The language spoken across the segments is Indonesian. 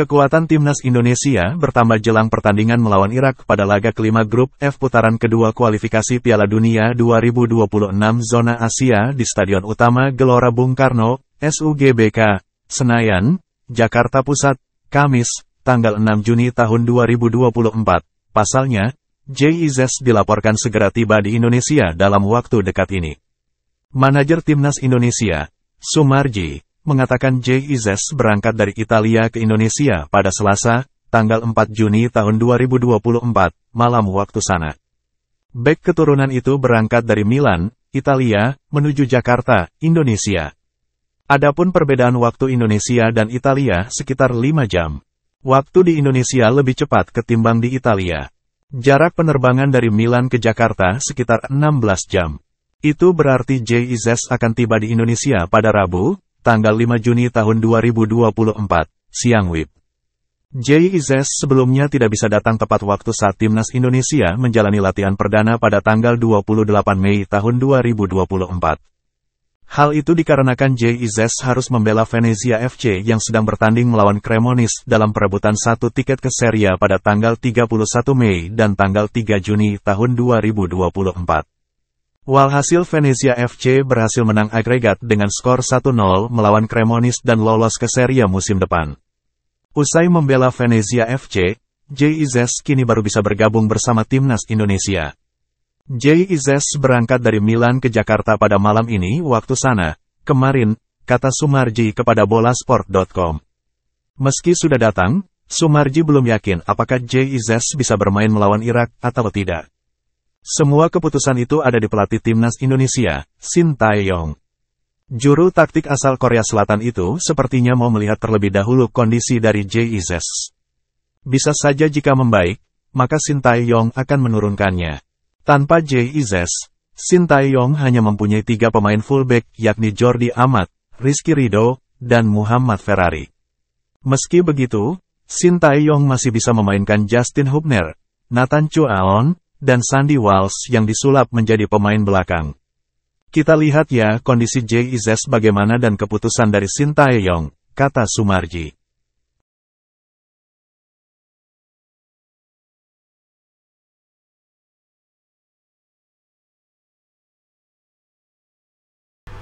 Kekuatan timnas Indonesia bertambah jelang pertandingan melawan Irak pada laga kelima grup F putaran kedua kualifikasi Piala Dunia 2026 zona Asia di Stadion Utama Gelora Bung Karno, SUGBK, Senayan, Jakarta Pusat, Kamis, tanggal 6 Juni tahun 2024. Pasalnya, JIZES dilaporkan segera tiba di Indonesia dalam waktu dekat ini. Manajer Timnas Indonesia, Sumarji, mengatakan J. berangkat dari Italia ke Indonesia pada Selasa, tanggal 4 Juni tahun 2024, malam waktu sana. Bek keturunan itu berangkat dari Milan, Italia, menuju Jakarta, Indonesia. Adapun perbedaan waktu Indonesia dan Italia sekitar 5 jam. Waktu di Indonesia lebih cepat ketimbang di Italia. Jarak penerbangan dari Milan ke Jakarta sekitar 16 jam. Itu berarti J. akan tiba di Indonesia pada Rabu, tanggal 5 Juni tahun 2024, siang WIB. Jay Izes sebelumnya tidak bisa datang tepat waktu saat Timnas Indonesia menjalani latihan perdana pada tanggal 28 Mei tahun 2024. Hal itu dikarenakan Jay Izes harus membela Venezia FC yang sedang bertanding melawan Cremonis dalam perebutan satu tiket ke Serie pada tanggal 31 Mei dan tanggal 3 Juni tahun 2024. Walhasil Venezia FC berhasil menang agregat dengan skor 1-0 melawan Cremonis dan lolos ke Serie musim depan. Usai membela Venezia FC, J. kini baru bisa bergabung bersama timnas Indonesia. J. berangkat dari Milan ke Jakarta pada malam ini waktu sana, kemarin, kata Sumarji kepada bolasport.com. Meski sudah datang, Sumarji belum yakin apakah J. bisa bermain melawan Irak atau tidak. Semua keputusan itu ada di pelatih timnas Indonesia, Shin Tae-yong. Juru taktik asal Korea Selatan itu sepertinya mau melihat terlebih dahulu kondisi dari JIZES. Bisa saja jika membaik, maka Shin Tae-yong akan menurunkannya. Tanpa JIZES, Shin Tae-yong hanya mempunyai tiga pemain fullback yakni Jordi Amat, Rizky Rido, dan Muhammad Ferrari. Meski begitu, Shin Tae-yong masih bisa memainkan Justin Hubner, Nathan Aon, dan Sandy Walls yang disulap menjadi pemain belakang. Kita lihat ya kondisi Jay bagaimana dan keputusan dari Sintayong, kata Sumarji.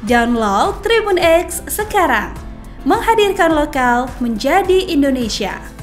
Download Tribun X sekarang, menghadirkan lokal menjadi Indonesia.